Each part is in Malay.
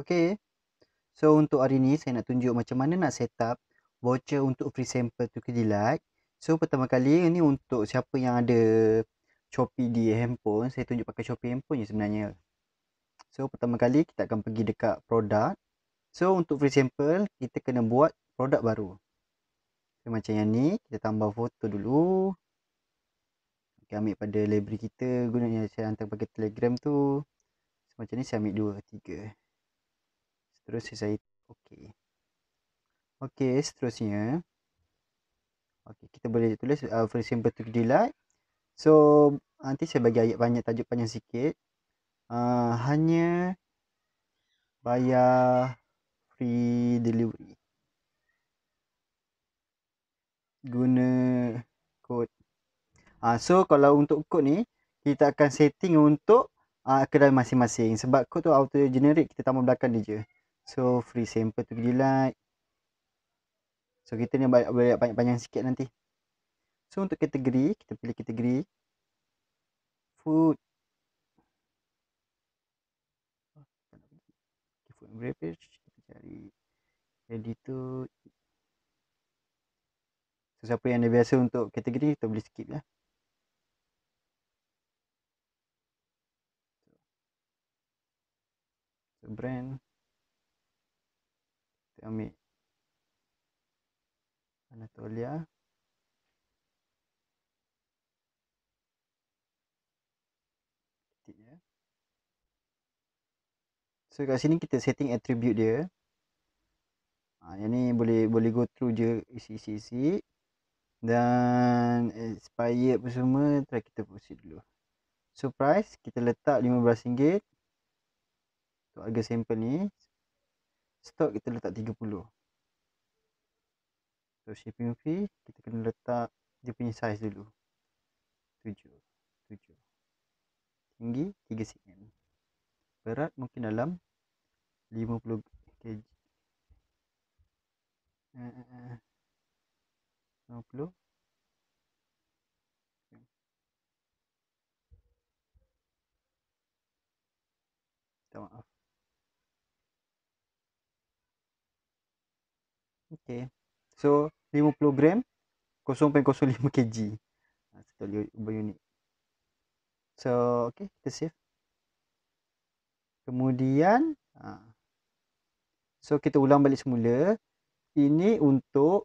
Okey. So untuk hari ni saya nak tunjuk macam mana nak set up voucher untuk free sample tu ke Delight. So pertama kali ni untuk siapa yang ada Shopee di handphone, saya tunjuk pakai Shopee handphone je sebenarnya. So pertama kali kita akan pergi dekat produk. So untuk free sample kita kena buat produk baru. So, macam yang ni, kita tambah foto dulu. Kita ambil pada library kita guna saya hantar pakai Telegram tu. So, macam ni saya ambil 2 3. Terus saya okey. Okey, seterusnya. Okey, kita boleh tulis uh, for simple to delight. So, nanti saya bagi ayat banyak tajuk panjang sikit. Uh, hanya bayar free delivery. Guna kod. Uh, so, kalau untuk kod ni, kita akan setting untuk uh, kedai masing-masing. Sebab kod tu auto-generate, kita tambah belakang dia je. So free sample tu be lah. So kita ni boleh panjang-panjang sikit nanti. So untuk kategori, kita pilih kategori. Food. Okay, food beverage. Kita cari ready to. So siapa yang dah biasa untuk kategori, kita boleh skip lah. So brand kita ambil Anatolia So kat sini kita setting attribute dia ha, Yang ni boleh boleh go through je isi-isi-isi Dan expired pun semua Try kita proceed dulu So price kita letak RM15 Untuk harga sample ni stock kita letak 30 so shipping fee kita kena letak dia punya size dulu 7 7 tinggi 3 cm berat mungkin dalam 50 kg 50 eh, eh, eh. Tak maaf Okay. So, 50 gram, 0.05 kg. Satu uber unit. So, okay. Kita save. Kemudian, ha. so kita ulang balik semula. Ini untuk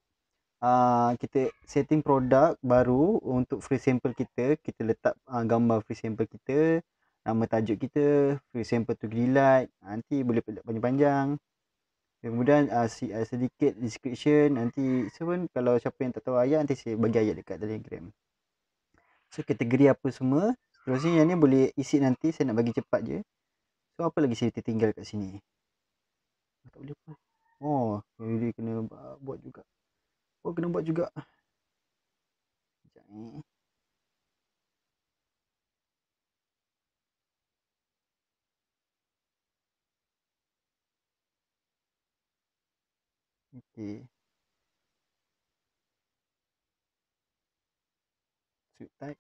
Uh, kita setting produk baru untuk free sample kita kita letak uh, gambar free sample kita nama tajuk kita free sample to green light ha, nanti boleh panjang-panjang Kemudian uh, si, uh, sedikit description nanti semua so kalau siapa yang tak tahu ayat nanti saya bagi ayat dekat Telegram. So kategori apa semua? Seterusnya yang ni boleh isi nanti saya nak bagi cepat je. So apa lagi saya tertinggal kat sini? Oh, tak boleh pun. Oh, jadi kena buat juga. Oh, kena buat juga. Sekejap Eh. Y sweet type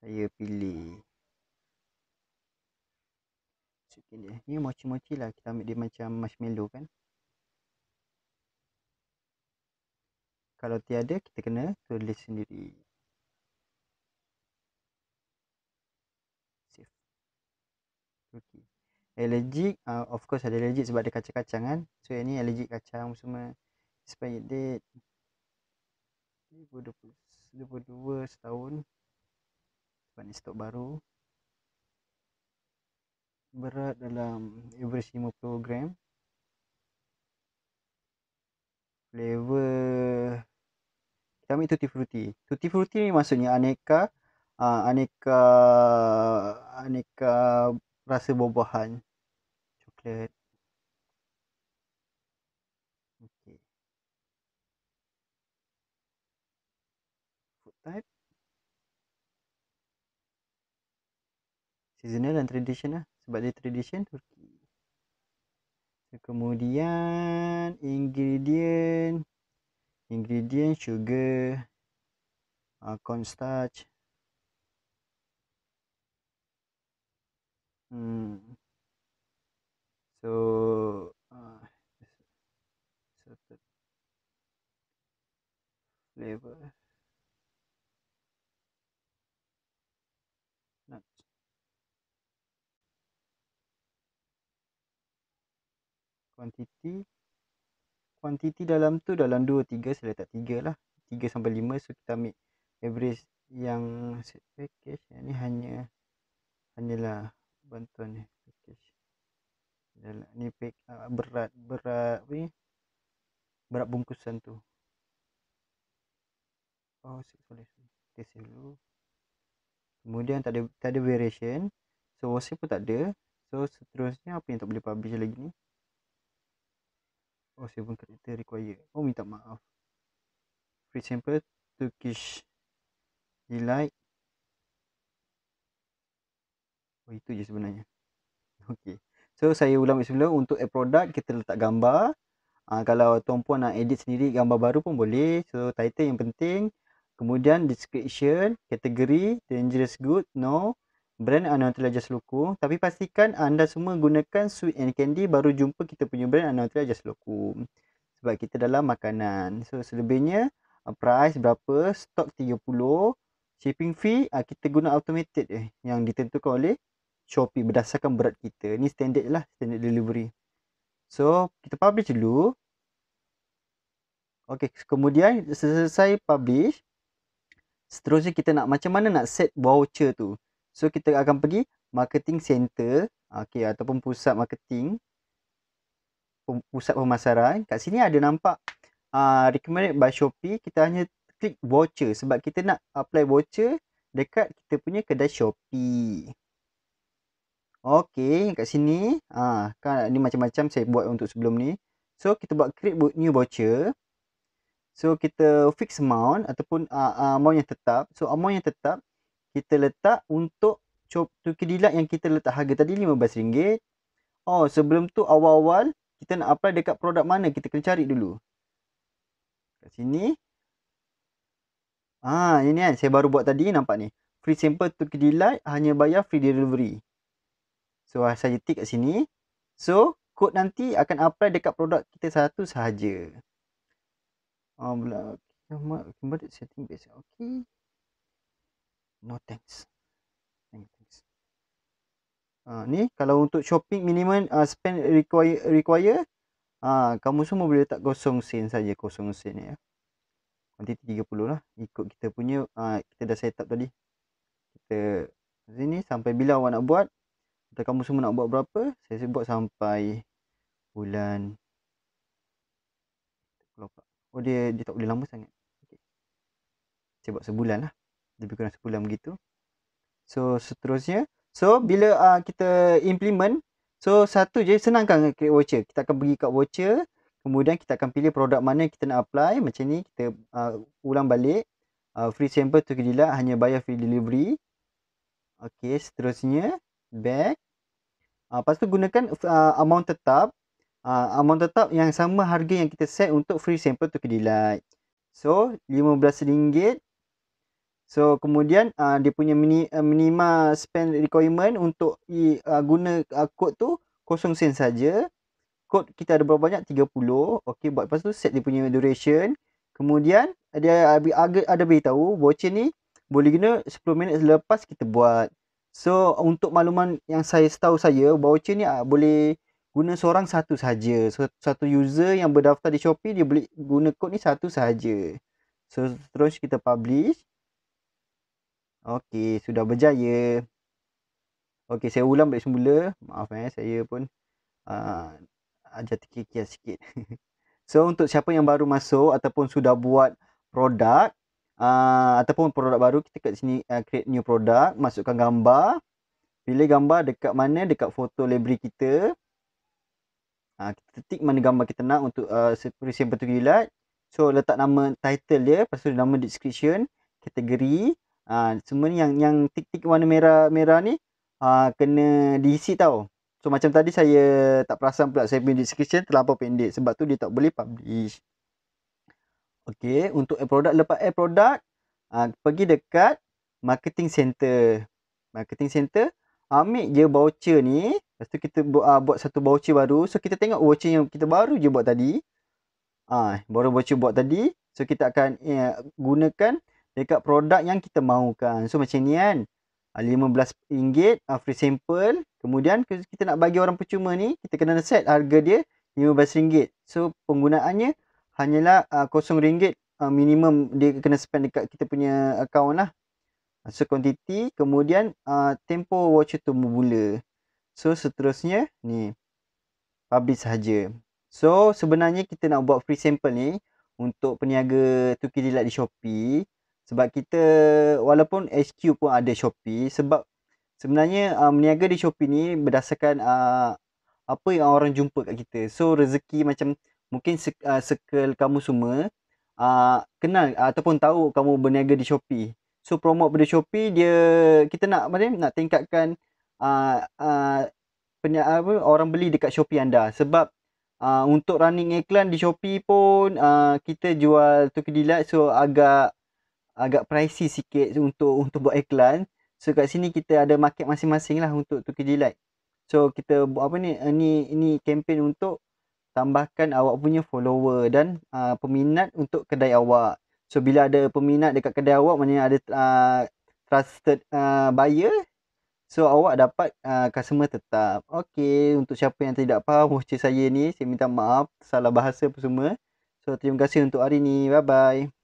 saya pilih sikit dia ni mochi mochi lah kita ambil dia macam marshmallow kan kalau tiada kita kena tulis sendiri okay allergic uh, of course ada allergic sebab ada kacang-kacang kan so yang ni allergic kacang semua expired date 2022 setahun sebab ni stok baru berat dalam average 50 gram flavor kita ambil tutti frutti tutti frutti ni maksudnya aneka uh, aneka aneka rasa buah-buahan chocolate okay food type seasonal dan tradition lah sebab dia tradition Turki kemudian ingredient ingredient sugar uh, ah, starch. hmm So uh, flavor. quantity quantity dalam tu dalam 2 3 saya letak 3 lah 3 sampai 5 so kita ambil average yang set package yang ni hanya person tu oh six solution test dulu kemudian tak ada tak ada variation so wasi pun tak ada so seterusnya apa yang tak boleh publish lagi ni oh seven character require oh minta maaf for example turkish delight oh itu je sebenarnya okey so saya ulang semula untuk a product kita letak gambar uh, kalau tuan puan nak edit sendiri gambar baru pun boleh so title yang penting kemudian description kategori dangerous good no brand anatolia just loco tapi pastikan anda semua gunakan sweet and candy baru jumpa kita punya brand anatolia just loco sebab kita dalam makanan so selebihnya ah, price berapa stok 30 shipping fee ah, kita guna automated eh, yang ditentukan oleh Shopee berdasarkan berat kita. Ni standard lah, standard delivery. So, kita publish dulu. Okey, kemudian selesai publish. Seterusnya kita nak macam mana nak set voucher tu. So kita akan pergi marketing center, okey ataupun pusat marketing pusat pemasaran. Kat sini ada nampak uh, recommended by Shopee, kita hanya klik voucher sebab kita nak apply voucher dekat kita punya kedai Shopee. Okey, kat sini ah uh, kan ni macam-macam saya buat untuk sebelum ni. So kita buat create new voucher. So kita fix amount ataupun uh, uh, amount yang tetap. So amount yang tetap kita letak untuk tu kedilak yang kita letak harga tadi RM15. Oh sebelum tu awal-awal kita nak apply dekat produk mana kita kena cari dulu. Kat sini. Ah ini kan saya baru buat tadi nampak ni. Free sample tuker kedilak hanya bayar free delivery. So ah, saya tick kat sini. So kod nanti akan apply dekat produk kita satu sahaja. Ah, pula. Okay, mak. Okay, mak. Okay, setting base. Okay. No thanks. Thank thanks. Ah, ni kalau untuk shopping minimum uh, spend require require ah kamu semua boleh tak kosong sen saja kosong sen ya. Nanti tiga puluh lah ikut kita punya ah kita dah set up tadi. Kita sini sampai bila awak nak buat? Atau kamu semua nak buat berapa? Saya sebut sampai bulan kelopak. Oh dia dia tak boleh lama sangat. Okay. Saya buat sebulan lah. Lebih kurang sebulan begitu. So seterusnya. So bila uh, kita implement. So satu je senangkan create voucher. Kita akan pergi kat voucher. Kemudian kita akan pilih produk mana kita nak apply. Macam ni kita uh, ulang balik. Uh, free sample to kedilat. Hanya bayar free delivery. Okay seterusnya. Back. Uh, lepas tu gunakan uh, amount tetap uh, amount tetap yang sama harga yang kita set untuk free sample to Kedilight. So RM15. So kemudian uh, dia punya mini, uh, eh, minima spend requirement untuk uh, guna uh, kod tu kosong sen saja. Kod kita ada berapa banyak? 30. Okey buat lepas tu set dia punya duration. Kemudian dia ada, ada beritahu voucher ni boleh guna 10 minit selepas kita buat. So untuk makluman yang saya tahu saya voucher ni uh, boleh guna seorang satu saja. So, satu user yang berdaftar di Shopee dia beli guna kod ni satu saja. So terus kita publish. Okey, sudah berjaya. Okey, saya ulang balik semula. Maaf eh, saya pun uh, ajar terkikir sikit. so untuk siapa yang baru masuk ataupun sudah buat produk uh, ataupun produk baru, kita kat sini uh, create new product, masukkan gambar. Pilih gambar dekat mana, dekat foto library kita. Ha, kita tik mana gambar kita nak untuk uh, seperti betul kilat. So letak nama title dia, lepas tu nama description, kategori. Ha, semua ni yang yang tik-tik warna merah-merah ni ha, kena diisi tau. So macam tadi saya tak perasan pula saya punya description terlalu pendek. Sebab tu dia tak boleh publish. Okay, untuk air product. Lepas air product, ha, pergi dekat marketing center. Marketing center, ambil je voucher ni. Lepas tu kita bu uh, ah, buat satu voucher baru. So kita tengok voucher yang kita baru je buat tadi. Ah, uh, baru voucher buat tadi. So kita akan uh, gunakan dekat produk yang kita mahukan. So macam ni kan. RM15 uh, ah, ah, free sample. Kemudian kita nak bagi orang percuma ni. Kita kena set harga dia RM15. So penggunaannya hanyalah RM0. Uh, minimum dia kena spend dekat kita punya account lah. So quantity kemudian uh, tempo voucher tu mula. So seterusnya ni publish saja. So sebenarnya kita nak buat free sample ni untuk peniaga tukar dilat di Shopee sebab kita walaupun HQ pun ada Shopee sebab sebenarnya uh, meniaga di Shopee ni berdasarkan uh, apa yang orang jumpa kat kita. So rezeki macam mungkin uh, circle kamu semua uh, kenal uh, ataupun tahu kamu berniaga di Shopee. So promote pada Shopee dia kita nak apa nak tingkatkan uh, uh, apa orang beli dekat Shopee anda sebab uh, untuk running iklan di Shopee pun uh, kita jual tu kedilat so agak agak pricey sikit untuk untuk buat iklan so kat sini kita ada market masing-masing lah untuk tu kedilat so kita buat apa ni ini ini campaign untuk tambahkan awak punya follower dan uh, peminat untuk kedai awak so bila ada peminat dekat kedai awak maknanya ada uh, trusted uh, buyer So awak dapat uh, customer tetap. Okey, untuk siapa yang tidak faham voucher saya ni, saya minta maaf salah bahasa apa semua. So terima kasih untuk hari ni. Bye bye.